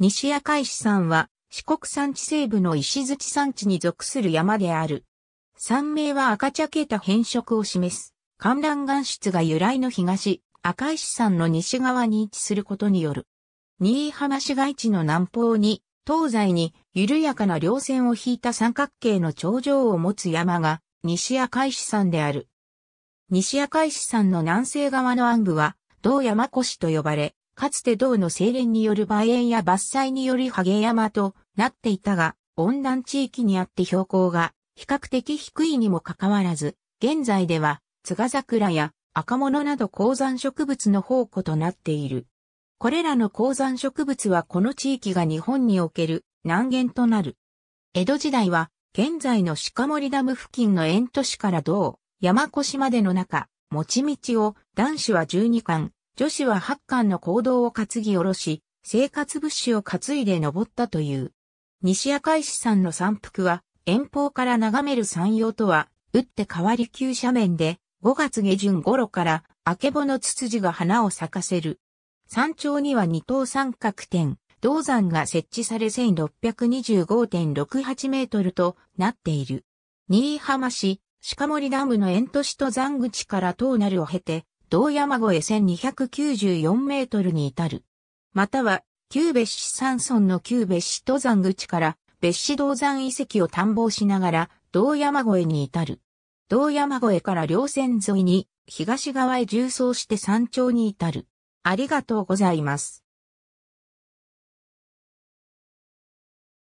西赤石山は四国山地西部の石槌山地に属する山である。山名は赤茶けた変色を示す。観覧岩質が由来の東、赤石山の西側に位置することによる。新居浜市街地の南方に、東西に緩やかな稜線を引いた三角形の頂上を持つ山が西赤石山である。西赤石山の南西側の暗部は、道山越と呼ばれ、かつて銅の精錬による梅園や伐採によりハゲ山となっていたが、温暖地域にあって標高が比較的低いにもかかわらず、現在では、津賀桜や赤物など鉱山植物の宝庫となっている。これらの鉱山植物はこの地域が日本における難言となる。江戸時代は、現在の鹿森ダム付近の縁都市から銅、山越までの中、持ち道を男子は12巻、女子は八巻の行動を担ぎ下ろし、生活物資を担いで登ったという。西赤石山の山腹は、遠方から眺める山陽とは、打って変わり急斜面で、5月下旬頃から、あけぼのツツジが花を咲かせる。山頂には二等三角点、銅山が設置され1625.68メートルとなっている。新居浜市、鹿森ダムの都市と山口から東なるを経て、道山越え1294メートルに至る。または、旧別市山村の旧別市登山口から別市道山遺跡を探訪しながら道山越えに至る。道山越えから両線沿いに東側へ縦走して山頂に至る。ありがとうございます。